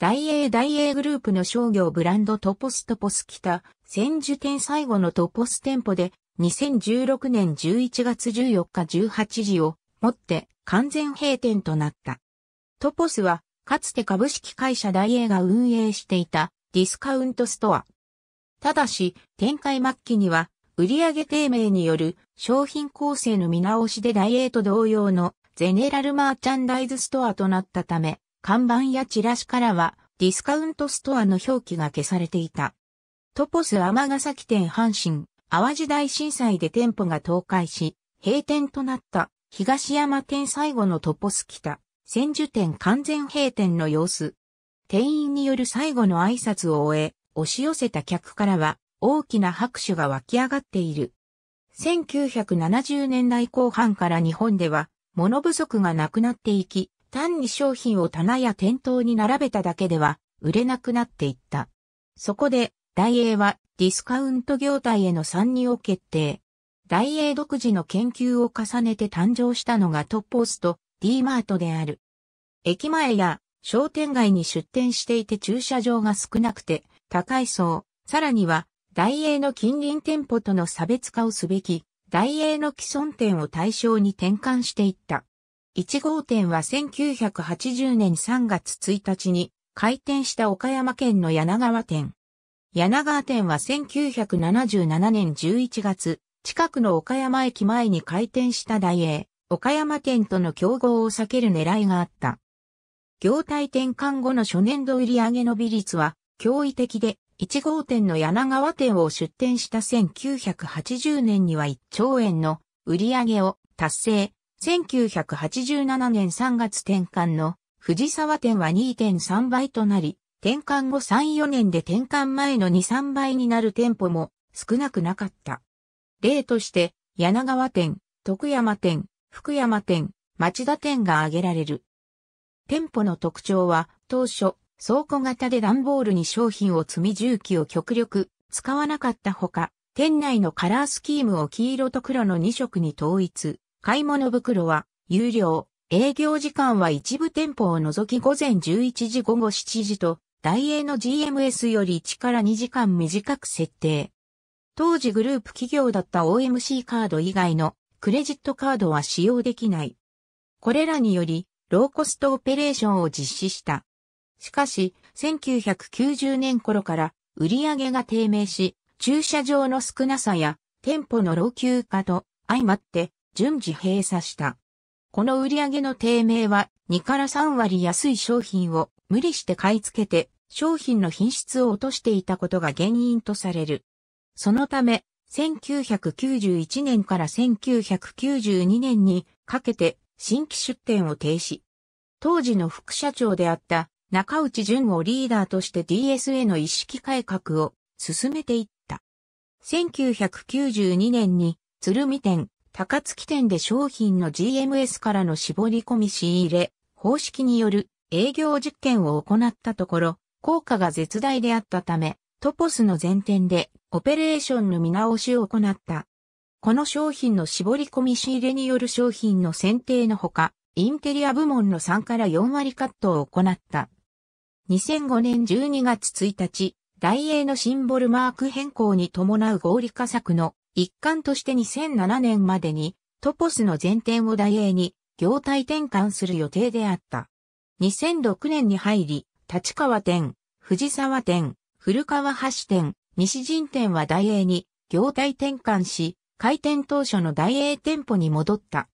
大英大英グループの商業ブランドトポストポス北、千住店最後のトポス店舗で、2016年11月14日18時をもって完全閉店となった。トポスは、かつて株式会社大英が運営していたディスカウントストア。ただし、展開末期には、売上低迷による商品構成の見直しで大英と同様のゼネラルマーチャンダイズストアとなったため、看板やチラシからはディスカウントストアの表記が消されていた。トポス天ヶ崎店阪神、淡路大震災で店舗が倒壊し、閉店となった東山店最後のトポス北、千住店完全閉店の様子。店員による最後の挨拶を終え、押し寄せた客からは大きな拍手が湧き上がっている。1970年代後半から日本では物不足がなくなっていき、単に商品を棚や店頭に並べただけでは売れなくなっていった。そこで、大英はディスカウント業態への参入を決定。大英独自の研究を重ねて誕生したのがトッポースと D マートである。駅前や商店街に出店していて駐車場が少なくて高い層、さらには大英の近隣店舗との差別化をすべき、大英の既存店を対象に転換していった。1号店は1980年3月1日に開店した岡山県の柳川店。柳川店は1977年11月、近くの岡山駅前に開店した大英、岡山店との競合を避ける狙いがあった。業態転換後の初年度売上伸び率は驚異的で、1号店の柳川店を出店した1980年には1兆円の売上を達成。1987年3月転換の藤沢店は2.3倍となり、転換後3、4年で転換前の2、3倍になる店舗も少なくなかった。例として、柳川店、徳山店、福山店、町田店が挙げられる。店舗の特徴は、当初、倉庫型で段ボールに商品を積み重機を極力使わなかったほか、店内のカラースキームを黄色と黒の2色に統一。買い物袋は有料、営業時間は一部店舗を除き午前11時午後7時と、大英の GMS より1から2時間短く設定。当時グループ企業だった OMC カード以外のクレジットカードは使用できない。これらにより、ローコストオペレーションを実施した。しかし、1990年頃から売り上げが低迷し、駐車場の少なさや店舗の老朽化と相まって順次閉鎖した。この売上の低迷は2から3割安い商品を無理して買い付けて商品の品質を落としていたことが原因とされる。そのため、1991年から1992年にかけて新規出店を停止。当時の副社長であった中内淳をリーダーとして DSA の意識改革を進めていった。1992年に鶴見店高槻店で商品の GMS からの絞り込み仕入れ、方式による営業実験を行ったところ、効果が絶大であったため、トポスの前店でオペレーションの見直しを行った。この商品の絞り込み仕入れによる商品の選定のほか、インテリア部門の3から4割カットを行った。2005年12月1日、大英のシンボルマーク変更に伴う合理化策の一環として2007年までにトポスの全店を大英に業態転換する予定であった。2006年に入り、立川店、藤沢店、古川橋店、西陣店は大英に業態転換し、開店当初の大英店舗に戻った。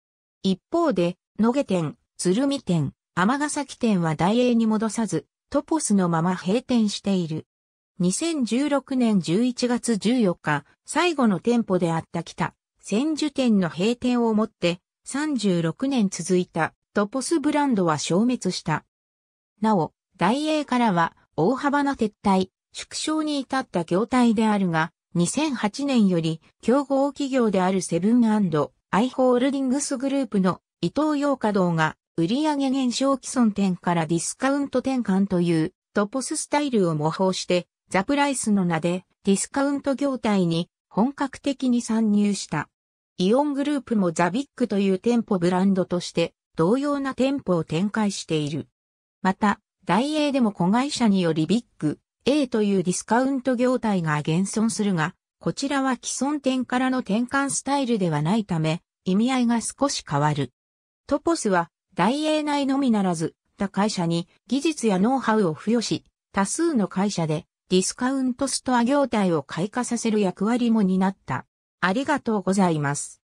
一方で、野毛店、鶴見店、天ヶ崎店は大英に戻さず、トポスのまま閉店している。2016年11月14日、最後の店舗であった北、千住店の閉店をもって、36年続いたトポスブランドは消滅した。なお、大英からは大幅な撤退、縮小に至った業態であるが、2008年より競合企業であるセブンアイ・ホールディングスグループの伊東洋華堂が売上減少既存店からディスカウント転換というトポススタイルを模倣してザプライスの名でディスカウント業態に本格的に参入した。イオングループもザビックという店舗ブランドとして同様な店舗を展開している。また、ダイエーでも子会社によりビッグ A というディスカウント業態が現存するが、こちらは既存店からの転換スタイルではないため、意味合いが少し変わる。トポスは、ダイエー内のみならず、他会社に技術やノウハウを付与し、多数の会社でディスカウントストア業態を開花させる役割も担った。ありがとうございます。